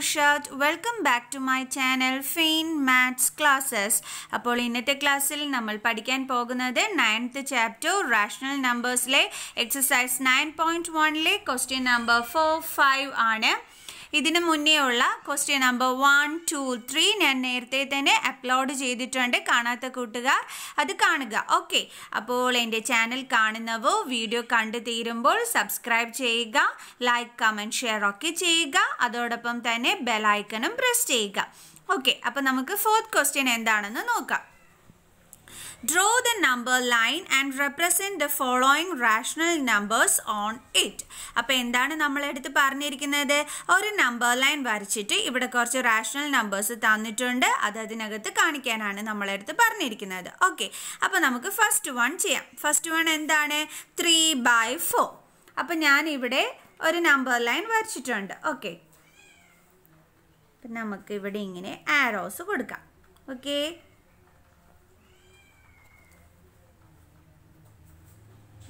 Naushad welcome back to my channel fine maths classes അപ്പോൾ ഇന്നത്തെ ക്ലാസ്സിൽ നമ്മൾ പഠിക്കാൻ പോകുന്നത് നയൻത്ത് ചാപ്റ്റർ റാഷണൽ നമ്പേഴ്സിലെ എക്സസൈസ് നയൻ പോയിൻറ്റ് വണ്ണിലെ ക്വസ്റ്റ്യൻ നമ്പർ ഫോർ ഫൈവ് ആണ് ഇതിന് മുന്നേ ഉള്ള question number one two three ഞാൻ നേരത്തെ തന്നെ അപ്ലോഡ് ചെയ്തിട്ടുണ്ട് കാണാത്ത കൂട്ടുകാർ അത് കാണുക ഓക്കെ അപ്പോൾ എൻ്റെ ചാനൽ കാണുന്നവോ വീഡിയോ കണ്ടു തീരുമ്പോൾ സബ്സ്ക്രൈബ് ചെയ്യുക ലൈക്ക് കമൻറ്റ് ഷെയർ ഒക്കെ ചെയ്യുക അതോടൊപ്പം തന്നെ ബെലൈക്കനും പ്രസ് ചെയ്യുക ഓക്കെ അപ്പോൾ നമുക്ക് ഫോർത്ത് ക്വസ്റ്റ്യൻ എന്താണെന്ന് നോക്കാം draw the number line and represent the following rational numbers on it അപ്പോൾ എന്താണ് നമ്മളെടുത്ത് പറഞ്ഞിരിക്കുന്നത് ഒരു നമ്പർ ലൈൻ വരച്ചിട്ട് ഇവിടെ കുറച്ച് റാഷണൽ നമ്പേഴ്സ് തന്നിട്ടുണ്ട് അത് അതിനകത്ത് കാണിക്കാനാണ് നമ്മളെടുത്ത് പറഞ്ഞിരിക്കുന്നത് ഓക്കെ അപ്പോൾ നമുക്ക് ഫസ്റ്റ് വൺ ചെയ്യാം ഫസ്റ്റ് വൺ എന്താണ് ത്രീ ബൈ ഫോർ അപ്പോൾ ഞാനിവിടെ ഒരു നമ്പർ ലൈൻ വരച്ചിട്ടുണ്ട് ഓക്കെ നമുക്ക് ഇവിടെ ഇങ്ങനെ ആരോസ് കൊടുക്കാം ഓക്കേ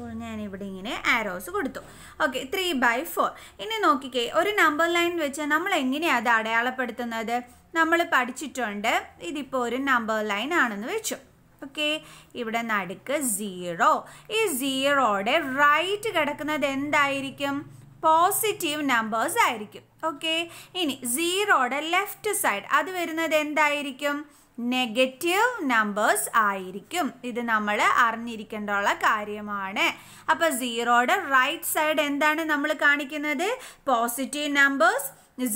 അപ്പോൾ ഇവിടെ ഇങ്ങനെ ആരോസ് കൊടുത്തു ഓക്കെ ത്രീ ബൈ ഫോർ ഇനി നോക്കിക്കേ ഒരു നമ്പർ ലൈൻ വെച്ച് നമ്മൾ എങ്ങനെയാണ് അത് അടയാളപ്പെടുത്തുന്നത് നമ്മൾ പഠിച്ചിട്ടുണ്ട് ഇതിപ്പോൾ ഒരു നമ്പർ ലൈൻ ആണെന്ന് വെച്ചു ഓക്കെ ഇവിടെ നടുക്ക് സീറോ ഈ സീറോയുടെ റൈറ്റ് കിടക്കുന്നത് എന്തായിരിക്കും പോസിറ്റീവ് നമ്പേഴ്സ് ആയിരിക്കും ഓക്കെ ഇനി സീറോയുടെ ലെഫ്റ്റ് സൈഡ് അത് വരുന്നത് എന്തായിരിക്കും നെഗറ്റീവ് നമ്പേഴ്സ് ആയിരിക്കും ഇത് നമ്മൾ അറിഞ്ഞിരിക്കേണ്ടുള്ള കാര്യമാണ് അപ്പോൾ സീറോയുടെ റൈറ്റ് സൈഡ് എന്താണ് നമ്മൾ കാണിക്കുന്നത് പോസിറ്റീവ് നമ്പേഴ്സ്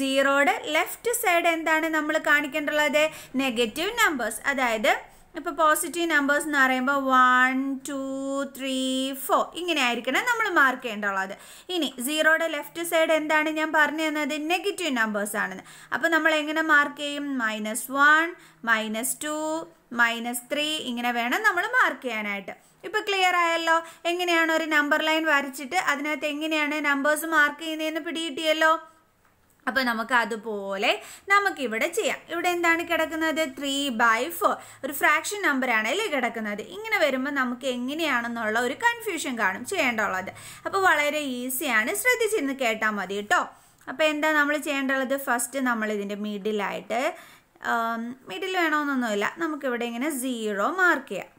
സീറോയുടെ ലെഫ്റ്റ് സൈഡ് എന്താണ് നമ്മൾ കാണിക്കേണ്ടുള്ളത് നെഗറ്റീവ് നമ്പേഴ്സ് അതായത് ഇപ്പോൾ പോസിറ്റീവ് നമ്പേഴ്സ് എന്ന് പറയുമ്പോൾ വൺ ടു ത്രീ ഫോർ ഇങ്ങനെ ആയിരിക്കണം നമ്മൾ മാർക്ക് ചെയ്യേണ്ടുള്ളത് ഇനി സീറോയുടെ ലെഫ്റ്റ് സൈഡ് എന്താണ് ഞാൻ പറഞ്ഞു തന്നത് നെഗറ്റീവ് നമ്പേഴ്സ് ആണെന്ന് അപ്പോൾ നമ്മൾ എങ്ങനെ മാർക്ക് ചെയ്യും minus one minus two minus three ഇങ്ങനെ വേണം നമ്മൾ മാർക്ക് ചെയ്യാനായിട്ട് ഇപ്പൊ ക്ലിയർ ആയല്ലോ എങ്ങനെയാണ് ഒരു നമ്പർ ലൈൻ വരച്ചിട്ട് അതിനകത്ത് എങ്ങനെയാണ് നമ്പേഴ്സ് മാർക്ക് ചെയ്യുന്നതെന്ന് പിടികിട്ടിയല്ലോ അപ്പോൾ നമുക്ക് അതുപോലെ നമുക്കിവിടെ ചെയ്യാം ഇവിടെ എന്താണ് കിടക്കുന്നത് ത്രീ ബൈ ഫോർ ഒരു ഫ്രാക്ഷൻ നമ്പറാണ് അല്ലേ കിടക്കുന്നത് ഇങ്ങനെ വരുമ്പോൾ നമുക്ക് എങ്ങനെയാണെന്നുള്ള ഒരു കൺഫ്യൂഷൻ കാണും ചെയ്യേണ്ടുള്ളത് അപ്പോൾ വളരെ ഈസിയാണ് ശ്രദ്ധിച്ചിരുന്ന് കേട്ടാൽ മതി കേട്ടോ അപ്പോൾ എന്താ നമ്മൾ ചെയ്യേണ്ടുള്ളത് ഫസ്റ്റ് നമ്മൾ ഇതിൻ്റെ മിഡിലായിട്ട് മിഡിൽ വേണമെന്നൊന്നുമില്ല നമുക്കിവിടെ ഇങ്ങനെ സീറോ മാർക്ക് ചെയ്യാം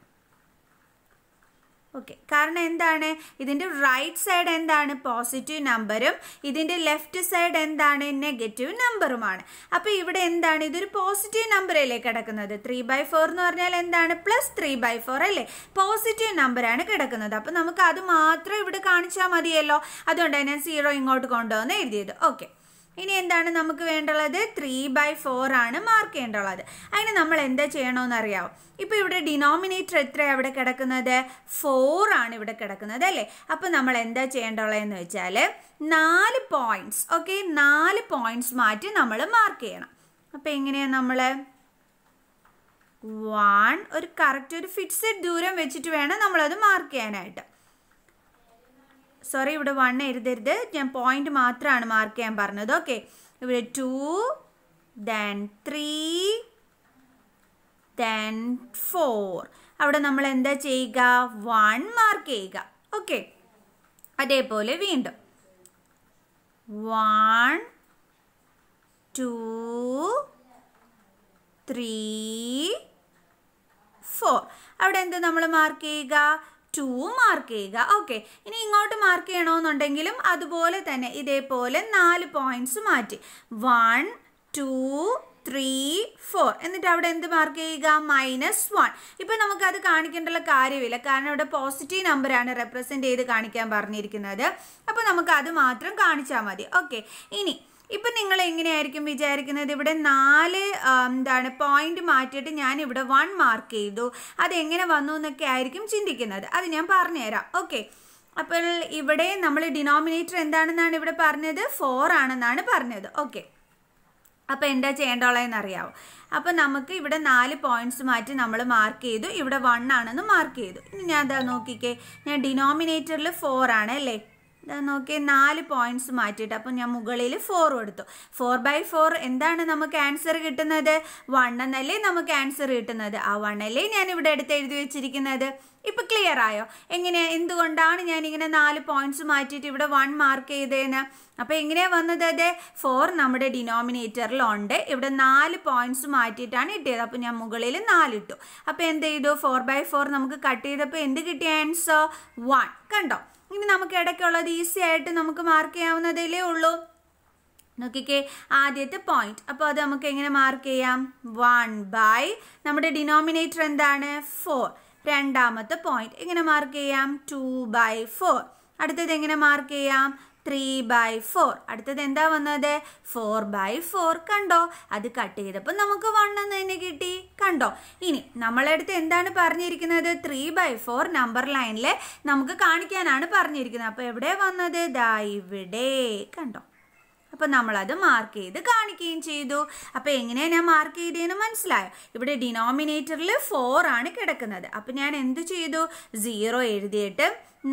ഓക്കെ കാരണം എന്താണ് ഇതിൻ്റെ റൈറ്റ് സൈഡ് എന്താണ് പോസിറ്റീവ് നമ്പറും ഇതിൻ്റെ ലെഫ്റ്റ് സൈഡ് എന്താണ് നെഗറ്റീവ് നമ്പറുമാണ് അപ്പോൾ ഇവിടെ എന്താണ് ഇതൊരു പോസിറ്റീവ് നമ്പറല്ലേ കിടക്കുന്നത് ത്രീ ബൈ ഫോർ എന്ന് പറഞ്ഞാൽ എന്താണ് പ്ലസ് ത്രീ ബൈ ഫോർ അല്ലേ പോസിറ്റീവ് നമ്പറാണ് കിടക്കുന്നത് അപ്പോൾ നമുക്ക് അത് മാത്രം ഇവിടെ കാണിച്ചാൽ മതിയല്ലോ അതുകൊണ്ടാണ് ഞാൻ സീറോ ഇങ്ങോട്ട് കൊണ്ടുവന്ന് എഴുതിയത് ഓക്കെ ഇനി എന്താണ് നമുക്ക് വേണ്ടുള്ളത് ത്രീ ബൈ ഫോർ ആണ് മാർക്ക് ചെയ്യേണ്ടുള്ളത് അതിന് നമ്മൾ എന്താ ചെയ്യണമെന്നറിയാവും ഇപ്പോൾ ഇവിടെ ഡിനോമിനേറ്റർ എത്രയാണ് അവിടെ കിടക്കുന്നത് ഫോർ ആണ് ഇവിടെ കിടക്കുന്നത് അല്ലേ അപ്പോൾ നമ്മൾ എന്താ ചെയ്യേണ്ടുള്ളതെന്ന് വെച്ചാൽ നാല് പോയിൻറ്റ്സ് ഓക്കെ നാല് പോയിൻറ്റ്സ് മാറ്റി നമ്മൾ മാർക്ക് ചെയ്യണം അപ്പോൾ എങ്ങനെയാണ് നമ്മൾ വൺ ഒരു കറക്റ്റ് ഒരു ഫിക്സഡ് ദൂരം വെച്ചിട്ട് വേണം നമ്മളത് മാർക്ക് ചെയ്യാനായിട്ട് സോറി ഇവിടെ വൺ എഴുതരുത് ഞാൻ പോയിന്റ് മാത്രമാണ് മാർക്ക് ചെയ്യാൻ പറഞ്ഞത് ഓക്കെ ഇവിടെ two then three then four അവിടെ നമ്മൾ എന്താ ചെയ്യുക വൺ മാർക്ക് ചെയ്യുക ഓക്കെ അതേപോലെ വീണ്ടും വൺ ടു ത്രീ ഫോർ അവിടെ എന്ത് നമ്മൾ മാർക്ക് ചെയ്യുക ടു മാർക്ക് ചെയ്യുക ഓക്കെ ഇനി ഇങ്ങോട്ട് മാർക്ക് ചെയ്യണമെന്നുണ്ടെങ്കിലും അതുപോലെ തന്നെ ഇതേപോലെ നാല് പോയിന്റ്സ് മാറ്റി വൺ ടു ത്രീ ഫോർ എന്നിട്ട് അവിടെ എന്ത് മാർക്ക് ചെയ്യുക മൈനസ് വൺ ഇപ്പം നമുക്കത് കാണിക്കേണ്ടുള്ള കാര്യമില്ല കാരണം ഇവിടെ പോസിറ്റീവ് നമ്പറാണ് റെപ്രസെൻ്റ് ചെയ്ത് കാണിക്കാൻ പറഞ്ഞിരിക്കുന്നത് അപ്പോൾ നമുക്ക് അത് മാത്രം കാണിച്ചാൽ മതി ഓക്കെ ഇനി ഇപ്പം നിങ്ങൾ എങ്ങനെയായിരിക്കും വിചാരിക്കുന്നത് ഇവിടെ നാല് എന്താണ് പോയിന്റ് മാറ്റിയിട്ട് ഞാൻ ഇവിടെ വൺ മാർക്ക് ചെയ്തു അതെങ്ങനെ വന്നു എന്നൊക്കെ ആയിരിക്കും ചിന്തിക്കുന്നത് അത് ഞാൻ പറഞ്ഞുതരാം ഓക്കെ അപ്പോൾ ഇവിടെ നമ്മൾ ഡിനോമിനേറ്റർ എന്താണെന്നാണ് ഇവിടെ പറഞ്ഞത് ഫോർ ആണെന്നാണ് പറഞ്ഞത് ഓക്കെ അപ്പോൾ എന്താ ചെയ്യേണ്ടോളെന്ന് അറിയാമോ അപ്പോൾ നമുക്ക് ഇവിടെ നാല് പോയിന്റ്സ് മാറ്റി നമ്മൾ മാർക്ക് ചെയ്തു ഇവിടെ വൺ ആണെന്ന് മാർക്ക് ചെയ്തു ഇനി ഞാൻ എന്താ നോക്കിക്കേ ഞാൻ ഡിനോമിനേറ്ററിൽ ഫോർ ആണ് അല്ലേ നോക്കിയേ നാല് പോയിന്റ്സ് മാറ്റിയിട്ട് അപ്പം ഞാൻ മുകളിൽ ഫോർ കൊടുത്തു ഫോർ ബൈ ഫോർ എന്താണ് നമുക്ക് ആൻസർ കിട്ടുന്നത് വൺ എന്നല്ലേ നമുക്ക് ആൻസർ കിട്ടുന്നത് ആ വൺ അല്ലേ ഞാൻ ഇവിടെ എടുത്ത് എഴുതി വെച്ചിരിക്കുന്നത് ഇപ്പം ക്ലിയർ ആയോ എങ്ങനെ എന്തുകൊണ്ടാണ് ഞാനിങ്ങനെ നാല് പോയിന്റ്സ് മാറ്റിയിട്ട് ഇവിടെ വൺ മാർക്ക് ചെയ്തതെന്ന് അപ്പോൾ എങ്ങനെയാണ് വന്നത് അതെ ഫോർ നമ്മുടെ ഡിനോമിനേറ്ററിലുണ്ട് ഇവിടെ നാല് പോയിന്റ്സ് മാറ്റിയിട്ടാണ് ഇട്ടിയത് അപ്പോൾ ഞാൻ മുകളിൽ നാലിട്ടു അപ്പോൾ എന്ത് ചെയ്തു ഫോർ ബൈ ഫോർ നമുക്ക് കട്ട് ചെയ്തപ്പോൾ എന്ത് കിട്ടിയ ആൻസർ വൺ കണ്ടോ ഇനി നമുക്ക് ഇടയ്ക്കുള്ളത് ഈസി ആയിട്ട് നമുക്ക് മാർക്ക് ചെയ്യാവുന്നതല്ലേ ഉള്ളൂ നോക്കിക്കേ ആദ്യത്തെ പോയിന്റ് അപ്പോൾ അത് നമുക്ക് എങ്ങനെ മാർക്ക് ചെയ്യാം വൺ ബൈ നമ്മുടെ ഡിനോമിനേറ്റർ എന്താണ് ഫോർ രണ്ടാമത്തെ പോയിന്റ് എങ്ങനെ മാർക്ക് ചെയ്യാം ടു ബൈ ഫോർ അടുത്തത് എങ്ങനെ മാർക്ക് ചെയ്യാം ത്രീ ബൈ ഫോർ അടുത്തത് എന്താ വന്നത് ഫോർ ബൈ ഫോർ കണ്ടോ അത് കട്ട് ചെയ്തപ്പോൾ നമുക്ക് വൺ എന്ന് തന്നെ കിട്ടി കണ്ടോ ഇനി നമ്മളടുത്ത് എന്താണ് പറഞ്ഞിരിക്കുന്നത് ത്രീ ബൈ ഫോർ നമ്പർ ലൈനിൽ നമുക്ക് കാണിക്കാനാണ് പറഞ്ഞിരിക്കുന്നത് അപ്പോൾ എവിടെ വന്നത് ദാ ഇവിടെ കണ്ടോ അപ്പോൾ നമ്മളത് മാർക്ക് ചെയ്ത് കാണിക്കുകയും ചെയ്തു അപ്പോൾ എങ്ങനെയാണ് ഞാൻ മാർക്ക് ചെയ്തതെന്ന് മനസ്സിലായോ ഇവിടെ ഡിനോമിനേറ്ററിൽ ഫോർ ആണ് കിടക്കുന്നത് അപ്പോൾ ഞാൻ എന്ത് ചെയ്തു സീറോ എഴുതിയിട്ട്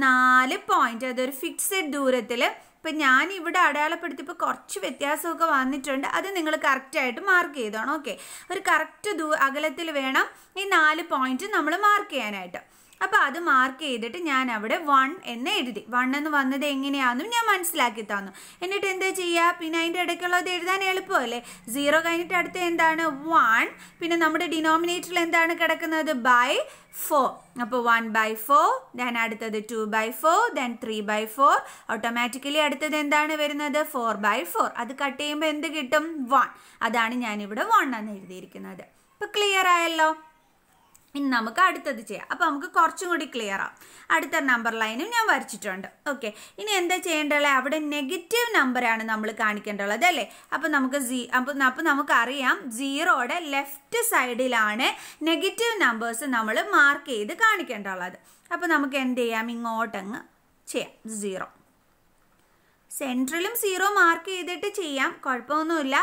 നാല് പോയിന്റ് അതൊരു ഫിക്സഡ് ദൂരത്തിൽ ഇപ്പം ഞാൻ ഇവിടെ അടയാളപ്പെടുത്തിയപ്പോൾ കുറച്ച് വ്യത്യാസമൊക്കെ വന്നിട്ടുണ്ട് അത് നിങ്ങൾ കറക്റ്റായിട്ട് മാർക്ക് ചെയ്തോണം ഓക്കെ ഒരു കറക്റ്റ് ദൂ അകലത്തിൽ വേണം ഈ നാല് പോയിന്റ് നമ്മൾ മാർക്ക് ചെയ്യാനായിട്ട് അപ്പോൾ അത് മാർക്ക് ചെയ്തിട്ട് ഞാൻ അവിടെ വൺ എന്ന് എഴുതി വൺ എന്ന് വന്നത് എങ്ങനെയാണെന്നും ഞാൻ മനസ്സിലാക്കി തന്നു എന്നിട്ട് എന്താ ചെയ്യുക പിന്നെ അതിൻ്റെ ഇടയ്ക്കുള്ളത് എഴുതാൻ എളുപ്പമല്ലേ സീറോ കഴിഞ്ഞിട്ട് അടുത്ത് എന്താണ് വൺ പിന്നെ നമ്മുടെ ഡിനോമിനേറ്ററിൽ എന്താണ് കിടക്കുന്നത് ബൈ ഫോർ അപ്പോൾ വൺ ബൈ ഫോർ ദെൻ അടുത്തത് two by four then three by four automatically അടുത്തത് എന്താണ് വരുന്നത് ഫോർ ബൈ ഫോർ അത് കട്ട് ചെയ്യുമ്പോൾ എന്ത് കിട്ടും വൺ അതാണ് ഞാനിവിടെ വൺ എന്ന് എഴുതിയിരിക്കുന്നത് ഇപ്പോൾ ക്ലിയർ ആയല്ലോ ഇനി നമുക്ക് അടുത്തത് ചെയ്യാം അപ്പോൾ നമുക്ക് കുറച്ചും കൂടി ക്ലിയർ ആവും അടുത്ത നമ്പർ ലൈനും ഞാൻ വരച്ചിട്ടുണ്ട് ഓക്കെ ഇനി എന്താ ചെയ്യേണ്ടത് അവിടെ നെഗറ്റീവ് നമ്പറാണ് നമ്മൾ കാണിക്കേണ്ടത് അല്ലേ അപ്പോൾ നമുക്ക് സീ അപ്പോൾ അപ്പോൾ നമുക്കറിയാം സീറോയുടെ ലെഫ്റ്റ് സൈഡിലാണ് നെഗറ്റീവ് നമ്പേഴ്സ് നമ്മൾ മാർക്ക് ചെയ്ത് കാണിക്കേണ്ടത് അപ്പോൾ നമുക്ക് എന്ത് ചെയ്യാം ഇങ്ങോട്ടങ്ങ് ചെയ്യാം സീറോ സെൻട്രലും സീറോ മാർക്ക് ചെയ്തിട്ട് ചെയ്യാം കുഴപ്പമൊന്നുമില്ല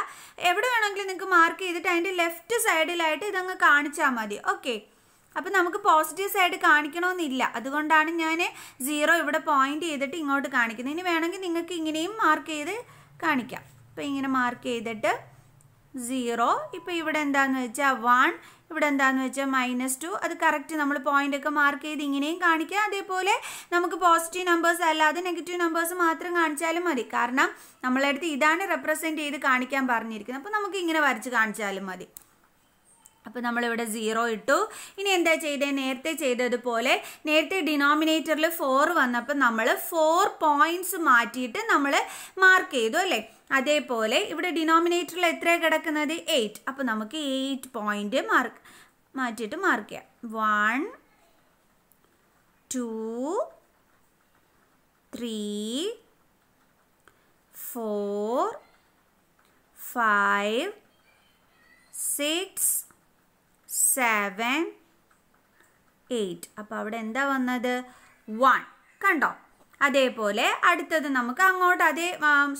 എവിടെ വേണമെങ്കിലും നിങ്ങൾക്ക് മാർക്ക് ചെയ്തിട്ട് അതിൻ്റെ ലെഫ്റ്റ് സൈഡിലായിട്ട് ഇതങ്ങ് കാണിച്ചാൽ മതി ഓക്കെ അപ്പം നമുക്ക് പോസിറ്റീവ് സൈഡ് കാണിക്കണമെന്നില്ല അതുകൊണ്ടാണ് ഞാൻ സീറോ ഇവിടെ പോയിന്റ് ചെയ്തിട്ട് ഇങ്ങോട്ട് കാണിക്കുന്നത് ഇനി വേണമെങ്കിൽ നിങ്ങൾക്ക് ഇങ്ങനെയും മാർക്ക് ചെയ്ത് കാണിക്കാം അപ്പോൾ ഇങ്ങനെ മാർക്ക് ചെയ്തിട്ട് സീറോ ഇപ്പം ഇവിടെ എന്താന്ന് വെച്ചാൽ വൺ ഇവിടെ എന്താന്ന് വെച്ചാൽ മൈനസ് ടു അത് കറക്റ്റ് നമ്മൾ പോയിന്റ് ഒക്കെ മാർക്ക് ചെയ്ത് ഇങ്ങനെയും കാണിക്കുക അതേപോലെ നമുക്ക് പോസിറ്റീവ് നമ്പേഴ്സ് അല്ലാതെ നെഗറ്റീവ് നമ്പേഴ്സ് മാത്രം കാണിച്ചാലും മതി കാരണം നമ്മളെടുത്ത് ഇതാണ് റെപ്രസെൻറ്റ് ചെയ്ത് കാണിക്കാൻ പറഞ്ഞിരിക്കുന്നത് അപ്പോൾ നമുക്ക് ഇങ്ങനെ വരച്ച് കാണിച്ചാലും മതി അപ്പോൾ നമ്മളിവിടെ സീറോ ഇട്ടു ഇനി എന്താ ചെയ്തത് നേരത്തെ ചെയ്തതുപോലെ നേരത്തെ ഡിനോമിനേറ്ററിൽ ഫോർ വന്നപ്പോൾ നമ്മൾ ഫോർ പോയിന്റ്സ് മാറ്റിയിട്ട് നമ്മൾ മാർക്ക് ചെയ്തു അല്ലേ അതേപോലെ ഇവിടെ ഡിനോമിനേറ്ററിൽ എത്രയാണ് കിടക്കുന്നത് എയ്റ്റ് അപ്പോൾ നമുക്ക് എയ്റ്റ് പോയിന്റ് മാർക്ക് മാറ്റിയിട്ട് മാർക്ക് ചെയ്യാം one two three four five six seven eight അപ്പം അവിടെ എന്താ വന്നത് വൺ കണ്ടോ അതേപോലെ അടുത്തത് നമുക്ക് അങ്ങോട്ട് അതേ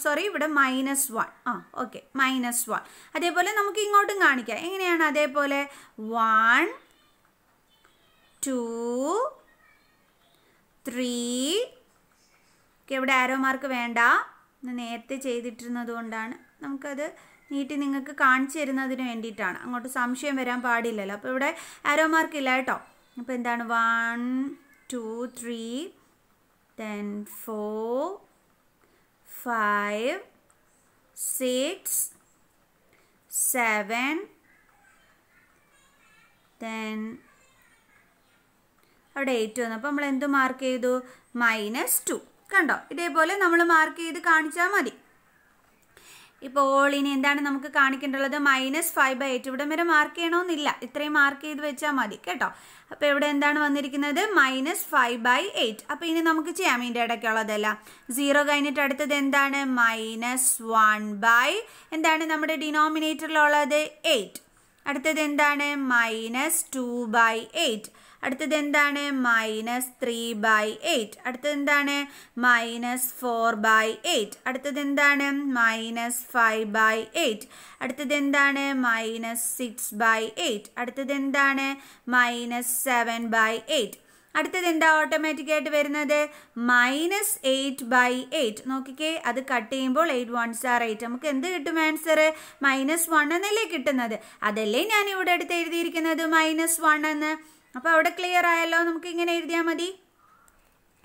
സോറി um, ഇവിടെ മൈനസ് വൺ ആ ഓക്കെ മൈനസ് വൺ അതേപോലെ നമുക്ക് ഇങ്ങോട്ടും കാണിക്കാം എങ്ങനെയാണ് അതേപോലെ വൺ ടു ത്രീ ഇവിടെ ആരോ മാർക്ക് വേണ്ട നേരത്തെ ചെയ്തിട്ടിരുന്നത് കൊണ്ടാണ് നമുക്കത് നീട്ടി നിങ്ങൾക്ക് കാണിച്ചു തരുന്നതിന് വേണ്ടിയിട്ടാണ് അങ്ങോട്ട് സംശയം വരാൻ പാടില്ലല്ലോ അപ്പോൾ ഇവിടെ ആരോ മാർക്ക് ഇല്ല കേട്ടോ അപ്പോൾ എന്താണ് one two three ten four five six seven ten അവിടെ എയ്റ്റ് വന്നു അപ്പോൾ നമ്മൾ എന്ത് മാർക്ക് ചെയ്തു മൈനസ് ടു കണ്ടോ ഇതേപോലെ നമ്മൾ മാർക്ക് ചെയ്ത് കാണിച്ചാൽ മതി ഇപ്പോൾ ഇനി എന്താണ് നമുക്ക് കാണിക്കേണ്ടത് മൈനസ് ഫൈവ് ബൈ എയ്റ്റ് ഇവിടെ വരെ മാർക്ക് ചെയ്യണമെന്നില്ല ഇത്രയും മാർക്ക് ചെയ്ത് വെച്ചാൽ മതി കേട്ടോ അപ്പോൾ ഇവിടെ എന്താണ് വന്നിരിക്കുന്നത് മൈനസ് ഫൈവ് ബൈ എയ്റ്റ് അപ്പോൾ ഇനി നമുക്ക് ചെയ്യാം ഇതിൻ്റെ ഇടയ്ക്കുള്ളതല്ല സീറോ കഴിഞ്ഞിട്ട് അടുത്തത് എന്താണ് മൈനസ് വൺ ബൈ എന്താണ് നമ്മുടെ ഡിനോമിനേറ്ററിലുള്ളത് എയ്റ്റ് അടുത്തത് എന്താണ് മൈനസ് ടു ബൈ എയ്റ്റ് അടുത്തത് എന്താണ് മൈനസ് ത്രീ ബൈ എയ്റ്റ് അടുത്തത് എന്താണ് മൈനസ് ഫോർ ബൈ എയ്റ്റ് അടുത്തത് എന്താണ് മൈനസ് ഫൈവ് ബൈ എയ്റ്റ് അടുത്തത് എന്താണ് മൈനസ് സിക്സ് ബൈ എയ്റ്റ് അടുത്തത് എന്താണ് മൈനസ് സെവൻ ബൈ എയ്റ്റ് അടുത്തത് എന്താ ഓട്ടോമാറ്റിക് ആയിട്ട് വരുന്നത് മൈനസ് എയ്റ്റ് ബൈ എയ്റ്റ് നോക്കിക്കേ അത് കട്ട് ചെയ്യുമ്പോൾ എയ്റ്റ് വൺ സാർ എയ്റ്റ് നമുക്ക് എന്ത് കിട്ടും ആൻസർ മൈനസ് വൺ എന്നല്ലേ കിട്ടുന്നത് അതല്ലേ ഞാൻ ഇവിടെ അടുത്ത് എഴുതിയിരിക്കുന്നത് മൈനസ് വൺ എന്ന് അപ്പോൾ അവിടെ ക്ലിയർ ആയല്ലോ നമുക്ക് ഇങ്ങനെ എഴുതിയാൽ മതി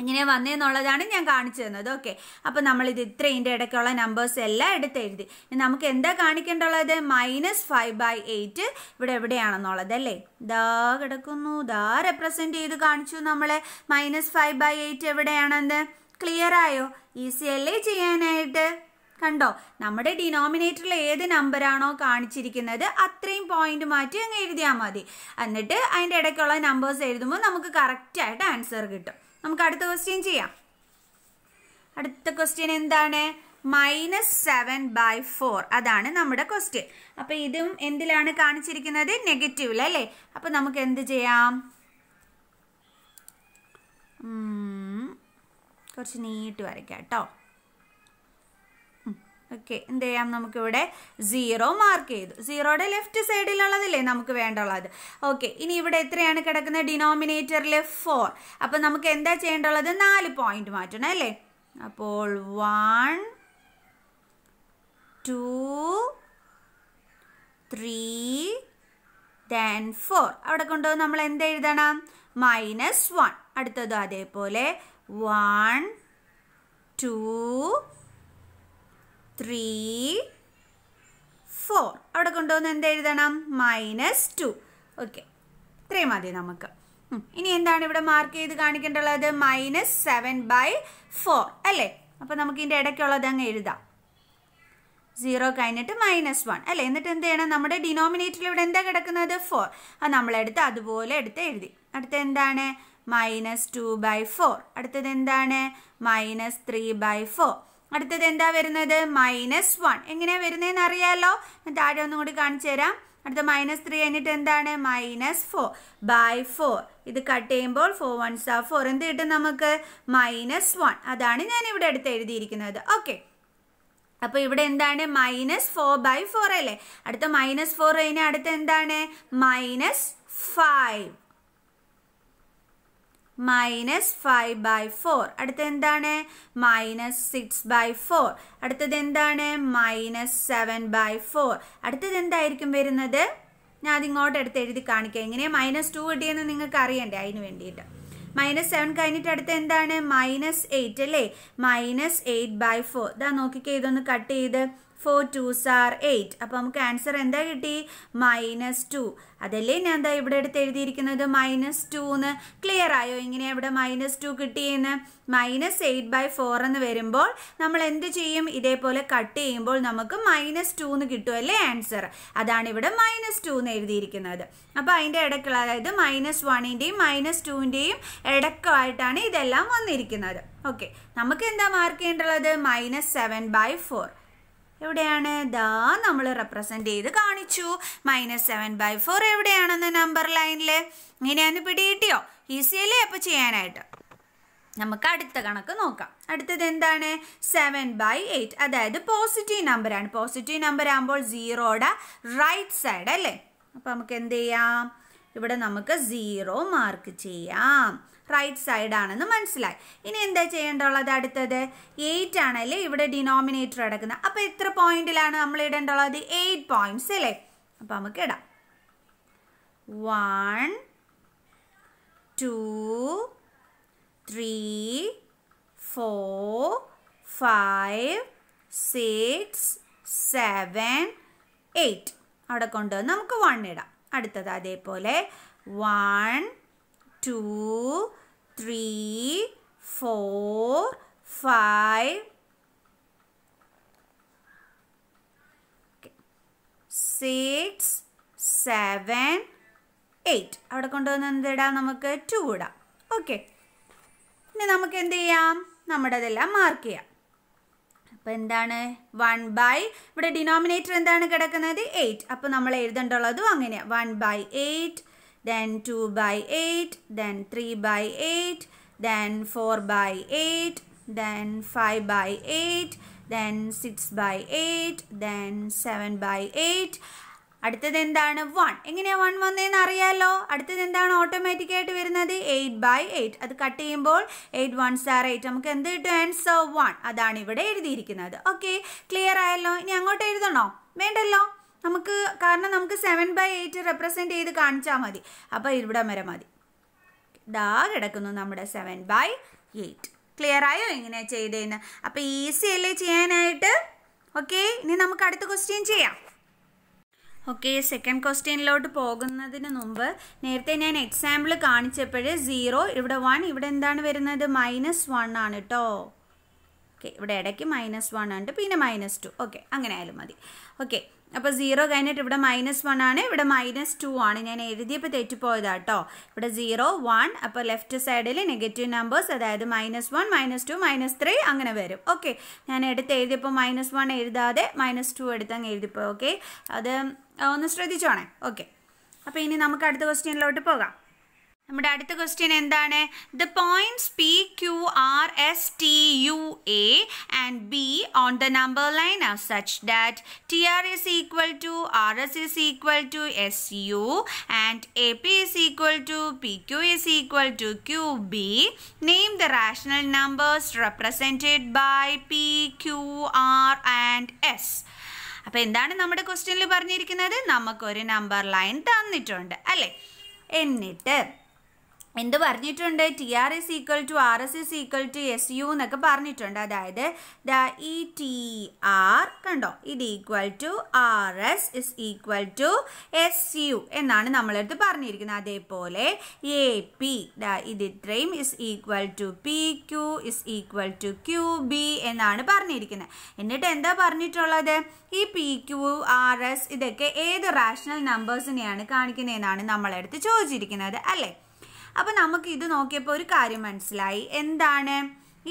ഇങ്ങനെ വന്നേന്നുള്ളതാണ് ഞാൻ കാണിച്ചു തന്നത് ഓക്കെ അപ്പോൾ നമ്മളിത് ഇത് ഇതിൻ്റെ ഇടയ്ക്കുള്ള നമ്പേഴ്സ് എല്ലാം എടുത്ത് എഴുതി നമുക്ക് എന്താ കാണിക്കേണ്ടുള്ളത് മൈനസ് ഫൈവ് ബൈ എയ്റ്റ് ഇവിടെ എവിടെയാണെന്നുള്ളത് അല്ലേ ദാ കിടക്കുന്നു ദാ റെപ്രസെന്റ് ചെയ്ത് കാണിച്ചു നമ്മൾ മൈനസ് ഫൈവ് ബൈ എയ്റ്റ് എവിടെയാണെന്ന് ക്ലിയർ ആയോ ഈസി അല്ലേ ചെയ്യാനായിട്ട് കണ്ടോ നമ്മുടെ ഡിനോമിനേറ്ററിൽ ഏത് നമ്പറാണോ കാണിച്ചിരിക്കുന്നത് അത്രയും പോയിന്റ് മാറ്റി അങ്ങ് എഴുതിയാൽ മതി എന്നിട്ട് അതിൻ്റെ ഇടയ്ക്കുള്ള നമ്പേഴ്സ് എഴുതുമ്പോൾ നമുക്ക് കറക്റ്റായിട്ട് ആൻസർ കിട്ടും നമുക്ക് അടുത്ത ക്വസ്റ്റ്യൻ ചെയ്യാം അടുത്ത ക്വസ്റ്റ്യൻ എന്താണ് മൈനസ് സെവൻ ബൈ ഫോർ അതാണ് നമ്മുടെ ക്വസ്റ്റ്യൻ അപ്പോൾ ഇതും എന്തിലാണ് കാണിച്ചിരിക്കുന്നത് നെഗറ്റീവിൽ അല്ലേ അപ്പോൾ നമുക്ക് എന്ത് ചെയ്യാം കുറച്ച് നീട്ട് വരയ്ക്കാം കേട്ടോ ഓക്കെ എന്ത് ചെയ്യാം നമുക്കിവിടെ സീറോ മാർക്ക് ചെയ്തു സീറോയുടെ ലെഫ്റ്റ് സൈഡിലുള്ളതല്ലേ നമുക്ക് വേണ്ടുള്ളത് ഓക്കെ ഇനി ഇവിടെ എത്രയാണ് കിടക്കുന്നത് ഡിനോമിനേറ്ററിൽ ഫോർ അപ്പം നമുക്ക് എന്താ ചെയ്യേണ്ടുള്ളത് നാല് പോയിന്റ് മാറ്റണം അല്ലേ അപ്പോൾ one two three then four അവിടെ കൊണ്ടുപോകും നമ്മൾ എന്ത് എഴുതണം മൈനസ് വൺ അടുത്തത് അതേപോലെ വൺ ടു ത്രീ ഫോർ അവിടെ കൊണ്ടുവന്ന് എന്ത് എഴുതണം മൈനസ് ടു ഓക്കെ ഇത്രയും മതി നമുക്ക് ഇനി എന്താണ് ഇവിടെ മാർക്ക് ചെയ്ത് കാണിക്കേണ്ടുള്ളത് മൈനസ് സെവൻ ബൈ ഫോർ അല്ലേ അപ്പൊ നമുക്ക് ഇതിന്റെ ഇടയ്ക്കുള്ളത് അങ്ങ് എഴുതാം സീറോ കഴിഞ്ഞിട്ട് മൈനസ് വൺ അല്ലേ എന്നിട്ട് എന്ത് ചെയ്യണം നമ്മുടെ ഡിനോമിനേറ്ററിൽ ഇവിടെ എന്താ കിടക്കുന്നത് ഫോർ അത് നമ്മളെടുത്ത് അതുപോലെ എടുത്ത് എഴുതി അടുത്ത എന്താണ് മൈനസ് ടു ബൈ ഫോർ അടുത്തത് എന്താണ് മൈനസ് ത്രീ ബൈ ഫോർ അടുത്തത് എന്താ വരുന്നത് മൈനസ് വൺ എങ്ങനെയാണ് വരുന്നതെന്ന് അറിയാമല്ലോ താഴെ ഒന്നും കൂടി കാണിച്ചു തരാം അടുത്ത മൈനസ് ത്രീ കഴിഞ്ഞിട്ട് എന്താണ് മൈനസ് ഫോർ ബൈ ഫോർ ഇത് കട്ട് ചെയ്യുമ്പോൾ ഫോർ വൺസ് സാ ഫോർ എന്ത് കിട്ടും നമുക്ക് മൈനസ് വൺ അതാണ് ഞാൻ ഇവിടെ അടുത്ത് എഴുതിയിരിക്കുന്നത് ഓക്കെ അപ്പോൾ ഇവിടെ എന്താണ് മൈനസ് ഫോർ ബൈ ഫോർ അല്ലേ അടുത്ത മൈനസ് ഫോർ കഴിഞ്ഞാൽ അടുത്ത എന്താണ് minus five minus five by four അടുത്ത എന്താണ് മൈനസ് സിക്സ് ബൈ ഫോർ അടുത്തത് എന്താണ് മൈനസ് സെവൻ ബൈ ഫോർ അടുത്തത് എന്തായിരിക്കും വരുന്നത് ഞാൻ അതിങ്ങോട്ട് എടുത്ത് എഴുതി കാണിക്കുക എങ്ങനെയാ മൈനസ് ടു കിട്ടിയെന്ന് നിങ്ങൾക്ക് അറിയണ്ടേ അതിന് വേണ്ടിയിട്ട് മൈനസ് സെവൻ കഴിഞ്ഞിട്ട് അടുത്ത് എന്താണ് മൈനസ് എയ്റ്റ് അല്ലേ മൈനസ് എയ്റ്റ് ബൈ ഫോർ ഇതാ നോക്കിക്കേ ഇതൊന്ന് കട്ട് ചെയ്ത് ഫോർ ടൂസ് ആർ എയ്റ്റ് അപ്പോൾ നമുക്ക് ആൻസർ എന്താ കിട്ടി മൈനസ് ടു അതല്ലേ ഞാൻ എന്താ ഇവിടെ എടുത്ത് എഴുതിയിരിക്കുന്നത് മൈനസ് ടു എന്ന് ക്ലിയർ ആയോ ഇങ്ങനെ ഇവിടെ മൈനസ് ടു കിട്ടിയെന്ന് മൈനസ് എയ്റ്റ് ബൈ ഫോർ എന്ന് വരുമ്പോൾ നമ്മൾ എന്ത് ചെയ്യും ഇതേപോലെ കട്ട് ചെയ്യുമ്പോൾ നമുക്ക് മൈനസ് ടു എന്ന് കിട്ടും അല്ലേ ആൻസർ അതാണ് ഇവിടെ മൈനസ് ടു എന്ന് എഴുതിയിരിക്കുന്നത് അപ്പോൾ അതിൻ്റെ ഇടയ്ക്കുള്ള അതായത് മൈനസ് വണ്ണിൻ്റെയും മൈനസ് ടുവിൻ്റെയും ഇടക്കമായിട്ടാണ് ഇതെല്ലാം വന്നിരിക്കുന്നത് ഓക്കെ നമുക്ക് എന്താ മാർക്ക് ചെയ്യേണ്ടത് മൈനസ് സെവൻ ബൈ ഫോർ എവിടെയാണ് ദാ നമ്മൾ റെപ്രസെൻ്റ് ചെയ്ത് കാണിച്ചു മൈനസ് സെവൻ ബൈ ഫോർ എവിടെയാണെന്ന് നമ്പർ ലൈനിൽ ഇങ്ങനെയാന്ന് പിടികിട്ടിയോ ഈസി അല്ലേ അപ്പോൾ ചെയ്യാനായിട്ട് നമുക്ക് അടുത്ത കണക്ക് നോക്കാം അടുത്തത് എന്താണ് സെവൻ ബൈ എയ്റ്റ് അതായത് പോസിറ്റീവ് നമ്പറാണ് പോസിറ്റീവ് നമ്പർ ആകുമ്പോൾ സീറോയുടെ റൈറ്റ് സൈഡ് അല്ലേ അപ്പോൾ നമുക്ക് എന്ത് ചെയ്യാം ഇവിടെ നമുക്ക് സീറോ മാർക്ക് ചെയ്യാം റൈറ്റ് സൈഡാണെന്ന് മനസ്സിലായി ഇനി എന്താ ചെയ്യേണ്ടുള്ളത് അടുത്തത് എയ്റ്റ് ആണല്ലേ ഇവിടെ ഡിനോമിനേറ്റർ അടക്കുന്നത് അപ്പോൾ എത്ര പോയിന്റിലാണ് നമ്മൾ ഇടേണ്ടുള്ളത് എയ്റ്റ് പോയിന്റ്സ് അല്ലേ അപ്പോൾ നമുക്ക് ഇടാം one two three four five six seven eight അവിടെ കൊണ്ടുവന്ന് നമുക്ക് വൺ ഇടാം അടുത്തത് അതേപോലെ one two, three, four, five, six seven eight അവിടെ കൊണ്ടുവന്ന് എന്തിടാം നമുക്ക് ടു ഇടാം ഓക്കെ ഇനി നമുക്ക് എന്ത് ചെയ്യാം നമ്മുടെ അതെല്ലാം മാർക്ക് ചെയ്യാം അപ്പോൾ എന്താണ് വൺ ബൈ ഇവിടെ ഡിനോമിനേറ്റർ എന്താണ് കിടക്കുന്നത് എയ്റ്റ് അപ്പോൾ നമ്മൾ എഴുതേണ്ടുള്ളതും അങ്ങനെയാണ് one by eight then 2 by 8, then 3 by 8, then 4 by 8, then 5 by 8, then 6 by 8, then 7 by 8. അടുത്തത് എന്താണ് വൺ എങ്ങനെയാണ് വൺ വന്നതെന്ന് അറിയാലോ അടുത്തത് എന്താണ് ഓട്ടോമാറ്റിക് ആയിട്ട് വരുന്നത് എയ്റ്റ് ബൈ എയ്റ്റ് അത് കട്ട് ചെയ്യുമ്പോൾ എയ്റ്റ് വൺ സ്റ്റാർ എയ്റ്റ് നമുക്ക് എന്ത് കിട്ടും ആൻസർ വൺ അതാണ് ഇവിടെ എഴുതിയിരിക്കുന്നത് ഓക്കെ ക്ലിയർ ആയല്ലോ ഇനി അങ്ങോട്ട് എഴുതണോ വേണ്ടല്ലോ നമുക്ക് കാരണം നമുക്ക് സെവൻ ബൈ എയ്റ്റ് റെപ്രസെൻറ്റ് ചെയ്ത് കാണിച്ചാൽ മതി അപ്പോൾ ഇവിടെ വരെ മതി ഡാ കിടക്കുന്നു നമ്മുടെ സെവൻ ബൈ എയ്റ്റ് ക്ലിയർ ആയോ ഇങ്ങനെ ചെയ്തേന്ന് അപ്പോൾ ഈസി അല്ലേ ചെയ്യാനായിട്ട് ഓക്കെ ഇനി നമുക്ക് അടുത്ത ക്വസ്റ്റ്യൻ ചെയ്യാം ഓക്കെ സെക്കൻഡ് ക്വസ്റ്റ്യനിലോട്ട് പോകുന്നതിന് മുമ്പ് നേരത്തെ ഞാൻ എക്സാമ്പിൾ കാണിച്ചപ്പോൾ സീറോ ഇവിടെ വൺ ഇവിടെ എന്താണ് വരുന്നത് മൈനസ് വൺ ആണ് കേട്ടോ ഓക്കെ ഇവിടെ ഇടയ്ക്ക് മൈനസ് വൺ ഉണ്ട് പിന്നെ മൈനസ് ടു ഓക്കെ അങ്ങനെ ആയാലും മതി ഓക്കെ അപ്പോൾ സീറോ കഴിഞ്ഞിട്ട് ഇവിടെ മൈനസ് വൺ ആണ് ഇവിടെ മൈനസ് ടു ആണ് ഞാൻ എഴുതിയപ്പോൾ തെറ്റിപ്പോയതാണ് കേട്ടോ ഇവിടെ സീറോ വൺ അപ്പോൾ ലെഫ്റ്റ് സൈഡിൽ നെഗറ്റീവ് നമ്പേഴ്സ് അതായത് minus one minus two minus three അങ്ങനെ വരും ഓക്കെ ഞാൻ എടുത്ത് എഴുതിയപ്പോൾ മൈനസ് വൺ എഴുതാതെ മൈനസ് ടു എടുത്ത് എഴുതിപ്പോൾ ഓക്കെ അത് ഒന്ന് ശ്രദ്ധിച്ചോണേ ഓക്കെ അപ്പോൾ ഇനി നമുക്ക് അടുത്ത ക്വസ്റ്റ്യനിലോട്ട് പോകാം നമ്മുടെ അടുത്ത ക്വസ്റ്റ്യൻ എന്താണ് the points P Q R S T U A and B on the number line are such that T R is equal to R S is equal to S U and A P is equal to P Q is equal to Q B name the rational numbers represented by P Q R and S അപ്പോൾ എന്താണ് നമ്മുടെ ക്വസ്റ്റ്യനിൽ പറഞ്ഞിരിക്കുന്നത് നമുക്കൊരു number line തന്നിട്ടുണ്ട് അല്ലേ എന്നിട്ട് എന്ത് പറഞ്ഞിട്ടുണ്ട് T R S equal to R S S equal to S U എന്നൊക്കെ പറഞ്ഞിട്ടുണ്ട് അതായത് ദ ഇ ടി ആർ കണ്ടോ ഇത് equal to R S is equal to S U എന്നാണ് നമ്മളെടുത്ത് പറഞ്ഞിരിക്കുന്നത് അതേപോലെ എ പി ദ ഇത് ഇത്രയും is equal to P Q is equal to Q B എന്നാണ് പറഞ്ഞിരിക്കുന്നത് എന്നിട്ട് എന്താ പറഞ്ഞിട്ടുള്ളത് ഈ പി ക്യു ആർ എസ് ഇതൊക്കെ ഏത് റാഷണൽ നമ്പേഴ്സിനെയാണ് കാണിക്കുന്നതെന്നാണ് നമ്മളെടുത്ത് ചോദിച്ചിരിക്കുന്നത് അല്ലേ അപ്പോൾ നമുക്ക് ഇത് നോക്കിയപ്പോൾ ഒരു കാര്യം മനസ്സിലായി എന്താണ്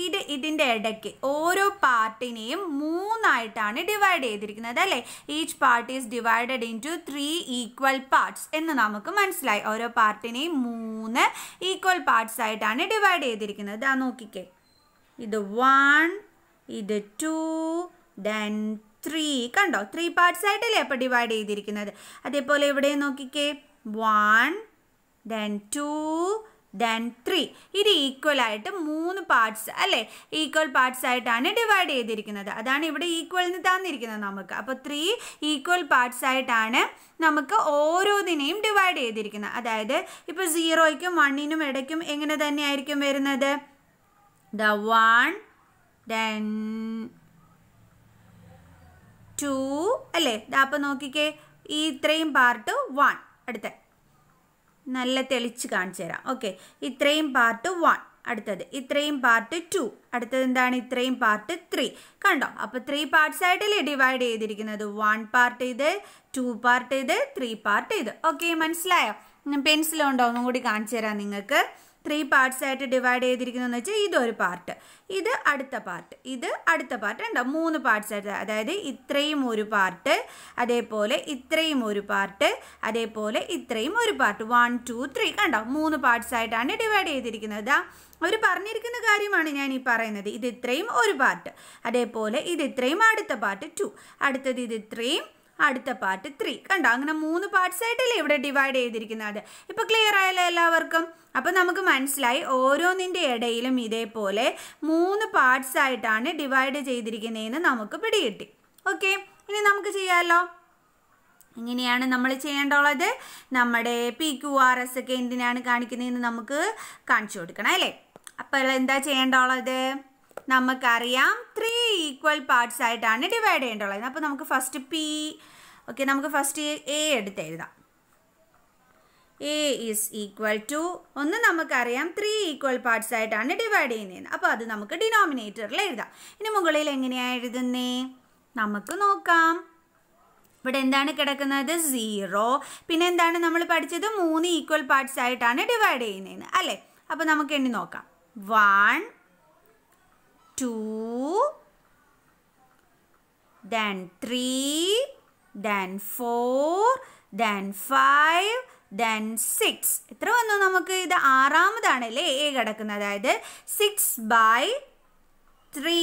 ഇത് ഇതിൻ്റെ ഇടയ്ക്ക് ഓരോ പാർട്ടിനെയും മൂന്നായിട്ടാണ് ഡിവൈഡ് ചെയ്തിരിക്കുന്നത് അല്ലേ each part is divided into three equal parts എന്ന് നമുക്ക് മനസ്സിലായി ഓരോ പാർട്ടിനെയും മൂന്ന് ഈക്വൽ പാർട്സ് ആയിട്ടാണ് ഡിവൈഡ് ചെയ്തിരിക്കുന്നത് ആ നോക്കിക്കേ ഇത് വൺ ഇത് ടു ദെൻ ത്രീ കണ്ടോ ത്രീ പാർട്സ് ആയിട്ടല്ലേ അപ്പോൾ ഡിവൈഡ് ചെയ്തിരിക്കുന്നത് അതേപോലെ ഇവിടെ നോക്കിക്കേ one then two then three ഇത് ഈക്വൽ ആയിട്ട് മൂന്ന് പാർട്സ് അല്ലേ ഈക്വൽ പാർട്സ് ആയിട്ടാണ് ഡിവൈഡ് ചെയ്തിരിക്കുന്നത് അതാണ് ഇവിടെ ഈക്വൽ എന്ന് തന്നിരിക്കുന്നത് നമുക്ക് അപ്പോൾ ത്രീ ഈക്വൽ പാർട്സ് ആയിട്ടാണ് നമുക്ക് ഓരോന്നിനെയും ഡിവൈഡ് ചെയ്തിരിക്കുന്നത് അതായത് ഇപ്പോൾ സീറോയ്ക്കും വണ്ണിനും ഇടയ്ക്കും എങ്ങനെ തന്നെയായിരിക്കും വരുന്നത് ദ വൺ ദെൻ ടു അല്ലേ അപ്പം നോക്കിക്കേ ഈ ഇത്രയും പാർട്ട് വൺ അടുത്ത നല്ല തെളിച്ച് കാണിച്ചു തരാം ഓക്കെ ഇത്രയും പാർട്ട് വൺ അടുത്തത് ഇത്രയും പാർട്ട് ടു അടുത്തത് എന്താണ് ഇത്രയും പാർട്ട് ത്രീ കണ്ടോ അപ്പോൾ ത്രീ പാർട്സ് ആയിട്ടല്ലേ ഡിവൈഡ് ചെയ്തിരിക്കുന്നത് വൺ പാർട്ട് ഇത് ടു പാർട്ട് ഇത് ത്രീ പാർട്ട് ഇത് ഓക്കെ മനസ്സിലായോ പെൻസിലുണ്ടോ ഒന്നും കൂടി കാണിച്ചു തരാം നിങ്ങൾക്ക് ത്രീ പാർട്സ് ആയിട്ട് ഡിവൈഡ് ചെയ്തിരിക്കുന്നതെന്ന് വെച്ചാൽ ഇതൊരു പാർട്ട് ഇത് അടുത്ത പാർട്ട് ഇത് അടുത്ത പാർട്ട് ഉണ്ടാവും മൂന്ന് പാർട്സ് ആയിട്ട് അതായത് ഇത്രയും ഒരു പാർട്ട് അതേപോലെ ഇത്രയും ഒരു പാർട്ട് അതേപോലെ ഇത്രയും ഒരു പാർട്ട് വൺ ടു ത്രീ കണ്ടോ മൂന്ന് പാർട്സ് ആയിട്ടാണ് ഡിവൈഡ് ചെയ്തിരിക്കുന്നത് അവർ പറഞ്ഞിരിക്കുന്ന കാര്യമാണ് ഞാൻ ഈ പറയുന്നത് ഇത് ഇത്രയും ഒരു പാർട്ട് അതേപോലെ ഇത് ഇത്രയും അടുത്ത പാർട്ട് ടു അടുത്തത് ഇത് ഇത്രയും അടുത്ത പാർട്ട് ത്രീ കണ്ടോ അങ്ങനെ മൂന്ന് പാർട്സ് ആയിട്ടല്ലേ ഇവിടെ ഡിവൈഡ് ചെയ്തിരിക്കുന്നത് ഇപ്പൊ ക്ലിയർ ആയല്ലോ എല്ലാവർക്കും അപ്പോൾ നമുക്ക് മനസ്സിലായി ഓരോന്നിന്റെ ഇടയിലും ഇതേപോലെ മൂന്ന് പാർട്സ് ആയിട്ടാണ് ഡിവൈഡ് ചെയ്തിരിക്കുന്നതെന്ന് നമുക്ക് പിടികിട്ടി ഓക്കെ ഇനി നമുക്ക് ചെയ്യാമല്ലോ ഇങ്ങനെയാണ് നമ്മൾ ചെയ്യേണ്ടുള്ളത് നമ്മുടെ പി ക്യു ആർ എസ് ഒക്കെ എന്തിനാണ് കാണിക്കുന്നതെന്ന് നമുക്ക് കാണിച്ചു കൊടുക്കണം അല്ലേ അപ്പോൾ എന്താ ചെയ്യേണ്ടുള്ളത് നമുക്കറിയാം ത്രീ ഈക്വൽ പാർട്സ് ആയിട്ടാണ് ഡിവൈഡ് ചെയ്യേണ്ടത് അപ്പോൾ നമുക്ക് ഫസ്റ്റ് പി ഓക്കെ നമുക്ക് ഫസ്റ്റ് എ എടുത്ത് എഴുതാം എ ഈസ് ഈക്വൽ ടു ഒന്ന് നമുക്കറിയാം ത്രീ ഈക്വൽ പാർട്സ് ആയിട്ടാണ് ഡിവൈഡ് ചെയ്യുന്നത് അപ്പോൾ അത് നമുക്ക് ഡിനോമിനേറ്ററിൽ എഴുതാം ഇനി മുകളിൽ എങ്ങനെയാണ് എഴുതുന്നേ നമുക്ക് നോക്കാം ഇവിടെ എന്താണ് കിടക്കുന്നത് സീറോ പിന്നെ എന്താണ് നമ്മൾ പഠിച്ചത് മൂന്ന് ഈക്വൽ പാർട്സ് ആയിട്ടാണ് ഡിവൈഡ് ചെയ്യുന്നതെന്ന് അല്ലേ അപ്പോൾ നമുക്ക് എണ്ണി നോക്കാം one two, then three, then four, then five, then six എത്ര വന്നു നമുക്ക് ഇത് ആറാമതാണ് അല്ലേ എ കിടക്കുന്നത് അതായത് സിക്സ് ബൈ ത്രീ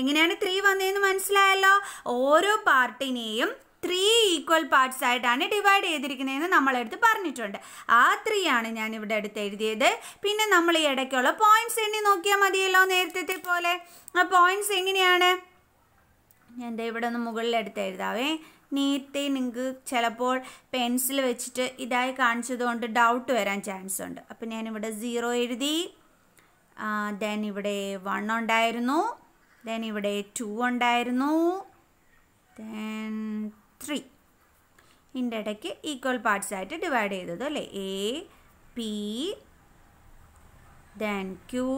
എങ്ങനെയാണ് ത്രീ വന്നതെന്ന് മനസ്സിലായല്ലോ ഓരോ പാർട്ടിനെയും ത്രീ ഈക്വൽ പാർട്സ് ആയിട്ടാണ് ഡിവൈഡ് ചെയ്തിരിക്കുന്നതെന്ന് നമ്മളെടുത്ത് പറഞ്ഞിട്ടുണ്ട് ആ ത്രീ ആണ് ഞാൻ ഇവിടെ എടുത്ത് എഴുതിയത് പിന്നെ നമ്മൾ ഈ ഇടയ്ക്കുള്ള പോയിന്റ്സ് എണ്ണി നോക്കിയാൽ മതിയല്ലോ നേരത്തെ പോലെ ആ പോയിന്റ്സ് എങ്ങനെയാണ് ഞാൻ എന്താ ഇവിടെ ഒന്ന് മുകളിലെടുത്ത് എഴുതാവേ നേരത്തെ നിങ്ങൾക്ക് ചിലപ്പോൾ പെൻസിൽ വെച്ചിട്ട് ഇതായി കാണിച്ചതുകൊണ്ട് ഡൗട്ട് വരാൻ ചാൻസ് ഉണ്ട് അപ്പം ഞാനിവിടെ സീറോ എഴുതി ദെൻ ഇവിടെ വൺ ഉണ്ടായിരുന്നു ദെൻ ഇവിടെ ടു ഉണ്ടായിരുന്നു ദെൻ ത്രീ ഇതിൻ്റെ ഇടയ്ക്ക് ഈക്വൽ പാർട്സ് ആയിട്ട് ഡിവൈഡ് ചെയ്തത് അല്ലേ A P then Q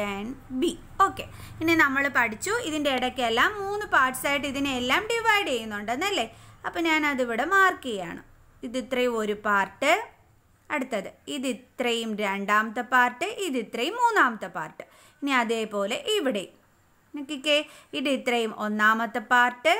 then B okay ഇനി നമ്മൾ പഠിച്ചു ഇതിൻ്റെ ഇടയ്ക്കെല്ലാം മൂന്ന് പാർട്സ് ആയിട്ട് ഇതിനെല്ലാം ഡിവൈഡ് ചെയ്യുന്നുണ്ടെന്നല്ലേ അപ്പോൾ ഞാൻ അതിവിടെ മാർക്ക് ചെയ്യാണ് ഇത് ഇത്രയും ഒരു പാർട്ട് അടുത്തത് ഇത് ഇത്രയും രണ്ടാമത്തെ പാർട്ട് ഇത് ഇത്രയും മൂന്നാമത്തെ പാർട്ട് ഇനി അതേപോലെ ഇവിടെ നോക്കിക്കേ ഇത് ഇത്രയും ഒന്നാമത്തെ പാർട്ട്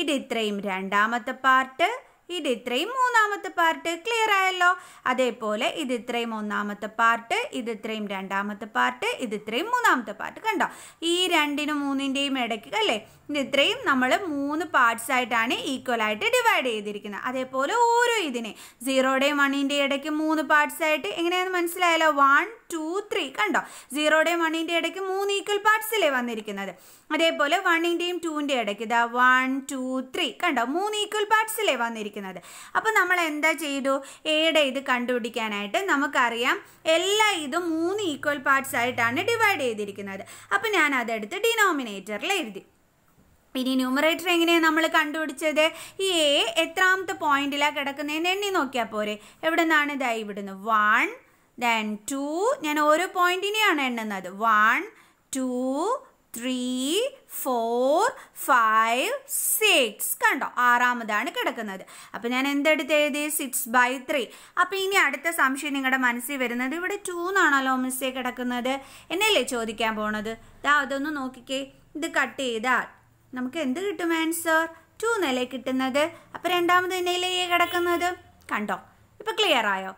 ഇത് ഇത്രയും രണ്ടാമത്തെ പാർട്ട് ഇത് ഇത്രയും മൂന്നാമത്തെ പാർട്ട് ക്ലിയർ ആയല്ലോ അതേപോലെ ഇത് ഇത്രയും ഒന്നാമത്തെ പാർട്ട് ഇത് ഇത്രയും രണ്ടാമത്തെ പാർട്ട് ഇത് ഇത്രയും മൂന്നാമത്തെ പാർട്ട് കണ്ടോ ഈ രണ്ടിനും മൂന്നിൻ്റെയും ഇടയ്ക്ക് അല്ലേ ഇത്രയും നമ്മൾ മൂന്ന് പാർട്സ് ആയിട്ടാണ് ഈക്വൽ ആയിട്ട് ഡിവൈഡ് ചെയ്തിരിക്കുന്നത് അതേപോലെ ഓരോ ഇതിനെ സീറോയുടെയും വണ്ണിൻ്റെയും ഇടയ്ക്ക് മൂന്ന് പാർട്സ് ആയിട്ട് എങ്ങനെയാണെന്ന് മനസ്സിലായല്ലോ വൺ ടു ത്രീ കണ്ടോ സീറോയുടെയും വണ്ണിൻ്റെ ഇടയ്ക്ക് മൂന്ന് ഈക്വൽ പാർട്സിലേ വന്നിരിക്കുന്നത് അതേപോലെ വണ്ണിൻ്റെയും ടൂവിൻ്റെ ഇടയ്ക്ക് ഇതാ വൺ ടു ത്രീ കണ്ടോ മൂന്ന് ഈക്വൽ പാർട്സിലേ വന്നിരിക്കുന്നത് അപ്പോൾ നമ്മൾ എന്താ ചെയ്തു എയുടെ ഇത് കണ്ടുപിടിക്കാനായിട്ട് നമുക്കറിയാം എല്ലാ ഇതും മൂന്ന് ഈക്വൽ പാർട്സ് ആയിട്ടാണ് ഡിവൈഡ് ചെയ്തിരിക്കുന്നത് അപ്പോൾ ഞാൻ അതെടുത്ത് ഡിനോമിനേറ്ററിൽ എഴുതി ഇനി ന്യൂമറേറ്റർ എങ്ങനെയാണ് നമ്മൾ കണ്ടുപിടിച്ചത് ഈ എ എത്രാമത്തെ പോയിന്റിലാണ് കിടക്കുന്നതെന്ന് എണ്ണി നോക്കിയാൽ പോരെ എവിടെ നിന്നാണ് ഇതായി ഇവിടുന്ന് വൺ ദെൻ ടു ഞാൻ ഓരോ പോയിന്റിനെയാണ് എണ്ണുന്നത് one two three four five six കണ്ടോ ആറാമതാണ് കിടക്കുന്നത് അപ്പോൾ ഞാൻ എന്തെടുത്ത് എഴുതി സിക്സ് ബൈ ത്രീ അപ്പോൾ ഇനി അടുത്ത സംശയം നിങ്ങളുടെ മനസ്സിൽ വരുന്നത് ഇവിടെ ടു എന്നാണല്ലോ മിസ്സേ കിടക്കുന്നത് എന്നല്ലേ ചോദിക്കാൻ പോണത് ദാ അതൊന്ന് നോക്കിക്കേ ഇത് കട്ട് ചെയ്താൽ നമുക്ക് എന്ത് കിട്ടും ആൻസർ ടു എന്നല്ലേ കിട്ടുന്നത് അപ്പോൾ രണ്ടാമത് എന്നതിലെ എ കിടക്കുന്നത് കണ്ടോ ഇപ്പം ക്ലിയർ ആയോ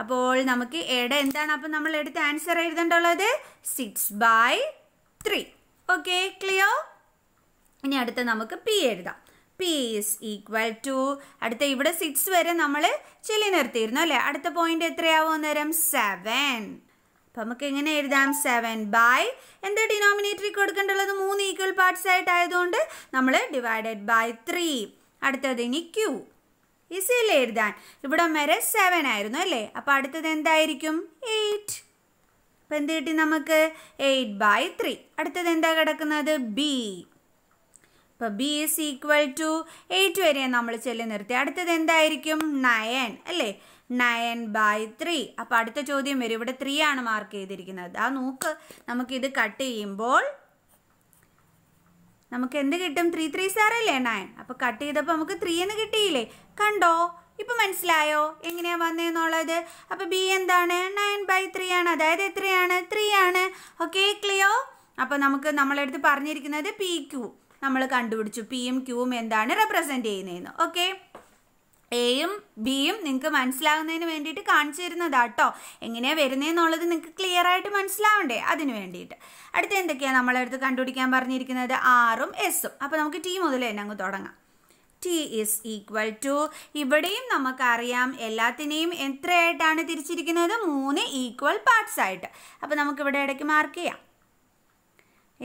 അപ്പോൾ നമുക്ക് എടെ എന്താണ് അപ്പോൾ നമ്മൾ എടുത്ത് ആൻസർ എഴുതേണ്ടുള്ളത് six by three okay clear ഇനി അടുത്ത് നമുക്ക് പി എഴുതാം പി ഈസ് ഈക്വൽ ടു അടുത്ത ഇവിടെ സിക്സ് വരെ നമ്മൾ ചെല്ലി നിർത്തിയിരുന്നു അല്ലേ അടുത്ത പോയിന്റ് എത്രയാവും അന്നേരം സെവൻ അപ്പോൾ നമുക്ക് എങ്ങനെ എഴുതാം സെവൻ ബൈ എന്താ ഡിനോമിനേറ്ററിൽ കൊടുക്കേണ്ടത് മൂന്ന് ഈക്വൽ പാർട്സ് ആയിട്ടായതുകൊണ്ട് നമ്മൾ ഡിവൈഡഡ് ബൈ ത്രീ അടുത്തത് ഇനി ക്യൂ ഈസിയിൽ എഴുതാൻ ഇവിടെ വരെ സെവൻ ആയിരുന്നു അല്ലേ അപ്പോൾ അടുത്തത് എന്തായിരിക്കും എയ്റ്റ് അപ്പോൾ എന്ത് കിട്ടി നമുക്ക് എയ്റ്റ് ബൈ ത്രീ അടുത്തത് എന്താ കിടക്കുന്നത് ബി അപ്പോൾ B is equal to eight വരെയാണ് നമ്മൾ ചെല്ലി നിർത്തി അടുത്തത് എന്തായിരിക്കും നയൻ അല്ലേ നയൻ ബൈ ത്രീ അപ്പോൾ അടുത്ത ചോദ്യം വരും ഇവിടെ ത്രീ ആണ് മാർക്ക് ചെയ്തിരിക്കുന്നത് ആ നോക്ക് നമുക്കിത് കട്ട് ചെയ്യുമ്പോൾ നമുക്ക് എന്ത് കിട്ടും ത്രീ ത്രീ സാറല്ലേ നയൻ അപ്പോൾ കട്ട് ചെയ്തപ്പോൾ നമുക്ക് ത്രീ എന്ന് കിട്ടിയില്ലേ കണ്ടോ ഇപ്പം മനസ്സിലായോ എങ്ങനെയാ വന്നതെന്നുള്ളത് അപ്പോൾ ബി എന്താണ് നയൻ ബൈ ത്രീ ആണ് അതായത് എത്രയാണ് ത്രീ ആണ് ഓക്കെ ക്ലിയോ അപ്പോൾ നമുക്ക് നമ്മളെടുത്ത് പറഞ്ഞിരിക്കുന്നത് പി ക്യൂ നമ്മൾ കണ്ടുപിടിച്ചു പിയും ക്യൂവും എന്താണ് റെപ്രസെൻറ്റ് ചെയ്യുന്നതെന്ന് ഓക്കെ എയും ബിയും നിങ്ങൾക്ക് മനസ്സിലാകുന്നതിന് വേണ്ടിയിട്ട് കാണിച്ചു തരുന്നതാണ് കേട്ടോ എങ്ങനെയാണ് വരുന്നതെന്നുള്ളത് നിങ്ങൾക്ക് ക്ലിയർ ആയിട്ട് മനസ്സിലാവണ്ടേ അതിന് വേണ്ടിയിട്ട് അടുത്ത എന്തൊക്കെയാണ് നമ്മളെടുത്ത് കണ്ടുപിടിക്കാൻ പറഞ്ഞിരിക്കുന്നത് ആറും എസും അപ്പോൾ നമുക്ക് ടി മുതൽ തന്നെ അങ്ങ് തുടങ്ങാം ടി ഈസ് ഈക്വൽ ടു ഇവിടെയും നമുക്കറിയാം എല്ലാത്തിനെയും എത്രയായിട്ടാണ് തിരിച്ചിരിക്കുന്നത് മൂന്ന് ഈക്വൽ പാർട്സ് ആയിട്ട് അപ്പോൾ നമുക്കിവിടെ ഇടയ്ക്ക് മാർക്ക് ചെയ്യാം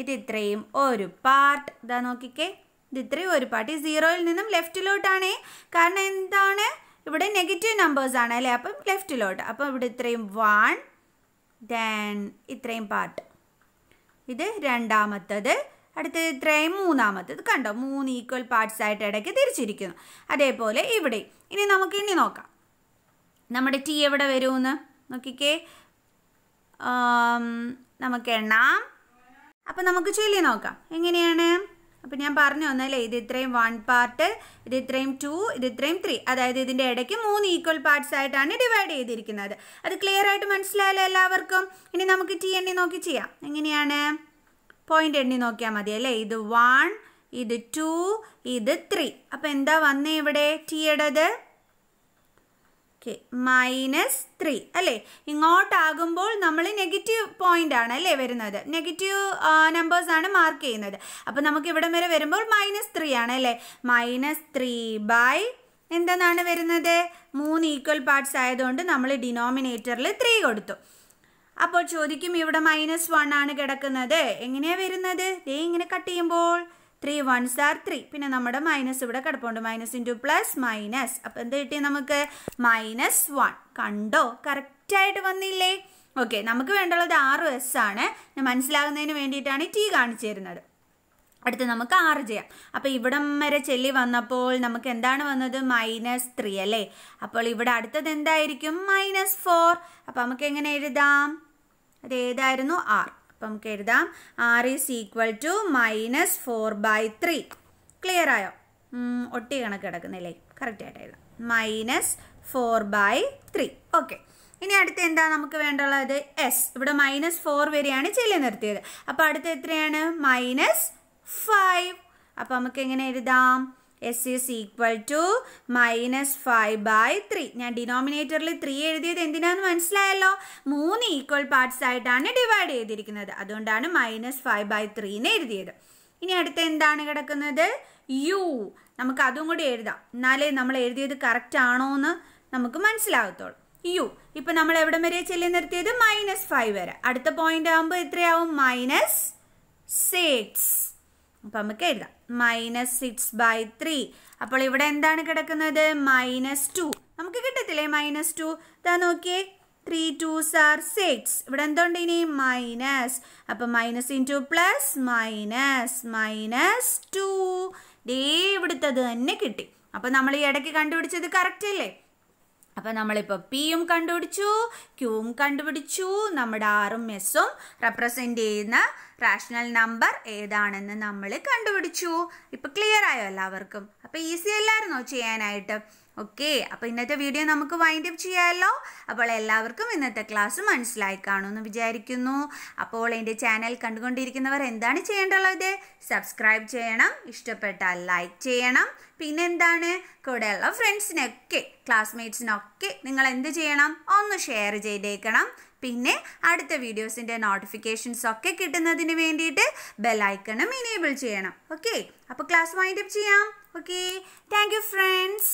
ഇത് ഇത്രയും ഒരു പാർട്ട് ഇതാ നോക്കിക്കേ ഇത് ഇത്രയും ഒരു പാർട്ടി സീറോയിൽ നിന്നും ലെഫ്റ്റിലോട്ടാണേ കാരണം എന്താണ് ഇവിടെ നെഗറ്റീവ് നമ്പേഴ്സ് ആണ് അല്ലേ അപ്പം ലെഫ്റ്റിലോട്ട് അപ്പം ഇവിടെ ഇത്രയും വൺ ദെൻ ഇത്രയും പാർട്ട് ഇത് രണ്ടാമത്തത് അടുത്തത് ഇത്രയും മൂന്നാമത്തത് കണ്ടോ മൂന്ന് ഈക്വൽ പാർട്സ് ആയിട്ട് ഇടയ്ക്ക് തിരിച്ചിരിക്കുന്നു അതേപോലെ ഇവിടെ ഇനി നമുക്ക് ഇനി നോക്കാം നമ്മുടെ ടി എവിടെ വരുമെന്ന് നോക്കിക്കേ നമുക്ക് എണ്ണാം അപ്പം നമുക്ക് ചൊല്ലി നോക്കാം എങ്ങനെയാണ് അപ്പം ഞാൻ പറഞ്ഞു തന്നല്ലേ ഇത് ഇത്രയും വൺ പാർട്ട് ഇത് ഇത്രയും ടു ഇത് ഇത്രയും ത്രീ അതായത് ഇതിൻ്റെ ഇടയ്ക്ക് മൂന്ന് ഈക്വൽ പാർട്സ് ആയിട്ടാണ് ഡിവൈഡ് ചെയ്തിരിക്കുന്നത് അത് ക്ലിയർ ആയിട്ട് മനസ്സിലായാലോ എല്ലാവർക്കും ഇനി നമുക്ക് ടി എണ്ണി നോക്കി ചെയ്യാം എങ്ങനെയാണ് പോയിന്റ് എണ്ണി നോക്കിയാൽ മതി അല്ലേ ഇത് വൺ ഇത് ടു ഇത് ത്രീ അപ്പോൾ എന്താ വന്നേ ഇവിടെ ടി ഇടത് ഓക്കെ മൈനസ് ത്രീ അല്ലേ ഇങ്ങോട്ടാകുമ്പോൾ നമ്മൾ നെഗറ്റീവ് പോയിന്റ് ആണ് അല്ലേ വരുന്നത് നെഗറ്റീവ് നമ്പേഴ്സ് ആണ് മാർക്ക് ചെയ്യുന്നത് അപ്പോൾ നമുക്ക് ഇവിടം വരെ വരുമ്പോൾ മൈനസ് ത്രീ ആണ് അല്ലേ മൈനസ് ത്രീ ബൈ എന്തെന്നാണ് വരുന്നത് മൂന്ന് ഈക്വൽ പാർട്സ് ആയതുകൊണ്ട് നമ്മൾ ഡിനോമിനേറ്ററിൽ ത്രീ കൊടുത്തു അപ്പോൾ ചോദിക്കും ഇവിടെ മൈനസ് വൺ ആണ് കിടക്കുന്നത് എങ്ങനെയാണ് വരുന്നത് ദേ ഇങ്ങനെ കട്ട് ചെയ്യുമ്പോൾ ത്രീ വൺ സാർ ത്രീ പിന്നെ നമ്മുടെ മൈനസ് ഇവിടെ കിടപ്പുണ്ട് മൈനസ് ഇൻറ്റു പ്ലസ് മൈനസ് അപ്പോൾ എന്ത് കിട്ടി നമുക്ക് മൈനസ് വൺ കണ്ടോ കറക്റ്റായിട്ട് വന്നില്ലേ ഓക്കെ നമുക്ക് വേണ്ടുള്ളത് ആറ് എസ് ആണ് മനസ്സിലാകുന്നതിന് വേണ്ടിയിട്ടാണ് ടി കാണിച്ചു തരുന്നത് അടുത്ത് നമുക്ക് ആറ് ചെയ്യാം അപ്പോൾ ഇവിടം വരെ ചെല്ലി വന്നപ്പോൾ നമുക്ക് എന്താണ് വന്നത് മൈനസ് ത്രീ അല്ലേ അപ്പോൾ ഇവിടെ അടുത്തത് എന്തായിരിക്കും മൈനസ് ഫോർ അപ്പോൾ നമുക്ക് എങ്ങനെ എഴുതാം അതേതായിരുന്നു ആർ അപ്പം നമുക്ക് എഴുതാം R is equal to minus four by three clear ആയോ ഒട്ടി കണക്ക് കിടക്കുന്നില്ലേ കറക്റ്റായിട്ട് എഴുതാം minus four by three okay ഇനി അടുത്ത് എന്താ നമുക്ക് വേണ്ടുള്ളത് എസ് ഇവിടെ മൈനസ് ഫോർ വരെയാണ് ചെല്ലി നിർത്തിയത് അപ്പം അടുത്ത് എത്രയാണ് മൈനസ് ഫൈവ് അപ്പം നമുക്ക് എങ്ങനെ എഴുതാം S is equal to minus five by three ഞാൻ ഡിനോമിനേറ്ററിൽ ത്രീ എഴുതിയത് എന്തിനാന്ന് മനസ്സിലായല്ലോ മൂന്ന് ഈക്വൽ പാർട്സ് ആയിട്ടാണ് ഡിവൈഡ് ചെയ്തിരിക്കുന്നത് അതുകൊണ്ടാണ് മൈനസ് ഫൈവ് ബൈ ത്രീ എന്ന് എഴുതിയത് ഇനി അടുത്ത എന്താണ് കിടക്കുന്നത് യു നമുക്ക് അതും കൂടി എഴുതാം എന്നാലേ നമ്മൾ എഴുതിയത് കറക്റ്റ് ആണോ എന്ന് നമുക്ക് മനസ്സിലാകത്തുള്ളൂ യു ഇപ്പം നമ്മൾ എവിടം വരെ ചെല്ലി നിർത്തിയത് മൈനസ് ഫൈവ് വരെ അടുത്ത പോയിന്റ് ആകുമ്പോൾ എത്രയാവും മൈനസ് സിക്സ് അപ്പം നമുക്ക് എഴുതാം മൈനസ് സിക്സ് ബൈ ത്രീ അപ്പോൾ ഇവിടെ എന്താണ് കിടക്കുന്നത് മൈനസ് ടു നമുക്ക് കിട്ടത്തില്ലേ മൈനസ് ടു താ നോക്കിയേ ത്രീ ടു ആർ സിക്സ് ഇവിടെ എന്തുണ്ട് ഇനി മൈനസ് അപ്പൊ minus into plus minus minus two ഡേ ഇവിടുത്തത് തന്നെ കിട്ടി അപ്പൊ നമ്മൾ ഈ ഇടയ്ക്ക് കണ്ടുപിടിച്ചത് കറക്റ്റ് അല്ലേ അപ്പം നമ്മളിപ്പോൾ പിയും കണ്ടുപിടിച്ചു ക്യൂവും കണ്ടുപിടിച്ചു നമ്മുടെ ആറും എസും റെപ്രസെൻ്റ് ചെയ്യുന്ന റാഷണൽ നമ്പർ ഏതാണെന്ന് നമ്മൾ കണ്ടുപിടിച്ചു ഇപ്പം ക്ലിയർ ആയോ എല്ലാവർക്കും അപ്പോൾ ഈസി അല്ലായിരുന്നോ ചെയ്യാനായിട്ട് ഓക്കെ അപ്പോൾ ഇന്നത്തെ വീഡിയോ നമുക്ക് വൈൻഡ് അപ്പ് ചെയ്യാമല്ലോ അപ്പോൾ എല്ലാവർക്കും ഇന്നത്തെ ക്ലാസ് മനസ്സിലായി കാണുമെന്ന് വിചാരിക്കുന്നു അപ്പോൾ എൻ്റെ ചാനൽ കണ്ടുകൊണ്ടിരിക്കുന്നവർ എന്താണ് ചെയ്യേണ്ടത് സബ്സ്ക്രൈബ് ചെയ്യണം ഇഷ്ടപ്പെട്ടാൽ ലൈക്ക് ചെയ്യണം പിന്നെ എന്താണ് കൂടെയുള്ള ഫ്രണ്ട്സിനൊക്കെ ക്ലാസ്മേറ്റ്സിനൊക്കെ നിങ്ങൾ എന്ത് ചെയ്യണം ഒന്ന് ഷെയർ ചെയ്തേക്കണം പിന്നെ അടുത്ത വീഡിയോസിൻ്റെ നോട്ടിഫിക്കേഷൻസ് ഒക്കെ കിട്ടുന്നതിന് വേണ്ടിയിട്ട് ബെല്ലൈക്കണം ഇനേബിൾ ചെയ്യണം ഓക്കെ അപ്പോൾ ക്ലാസ് വൈൻഡപ്പ് ചെയ്യാം ഓക്കെ താങ്ക് യു ഫ്രണ്ട്സ്